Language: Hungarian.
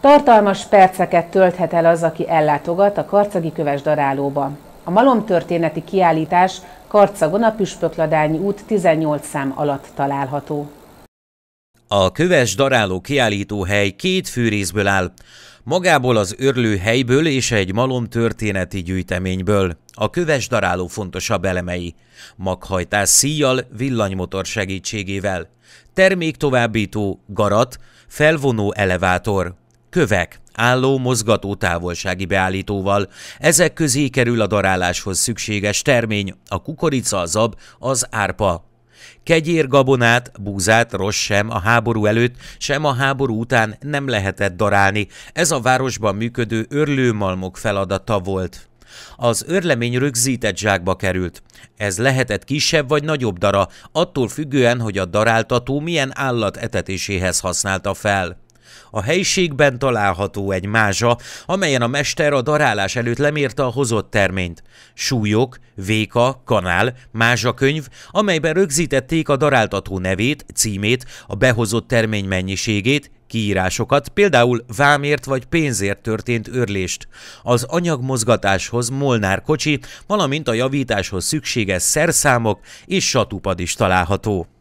Tartalmas perceket tölthet el az, aki ellátogat a karcagi köves darálóba. A malom történeti kiállítás Karcagon a Püspökladányi út 18 szám alatt található. A köves daráló kiállítóhely két részből áll, magából az örlő helyből és egy malom történeti gyűjteményből. A köves daráló fontosabb elemei. Maghajtás szíjjal, villanymotor segítségével. Termék továbbító, garat, felvonó elevátor kövek, álló mozgató távolsági beállítóval. Ezek közé kerül a daráláshoz szükséges termény, a kukorica, a zab, az árpa. Kegyér gabonát, búzát, rossz sem a háború előtt, sem a háború után nem lehetett darálni. Ez a városban működő örlőmalmok feladata volt. Az örlemény rögzített zsákba került. Ez lehetett kisebb vagy nagyobb dara, attól függően, hogy a daráltató milyen állat etetéséhez használta fel. A helyiségben található egy mázsa, amelyen a mester a darálás előtt lemérte a hozott terményt. Súlyok, véka, kanál, mázsakönyv, amelyben rögzítették a daráltató nevét, címét, a behozott termény mennyiségét, kiírásokat, például vámért vagy pénzért történt örlést. Az anyagmozgatáshoz molnár kocsi, valamint a javításhoz szükséges szerszámok és satupad is található.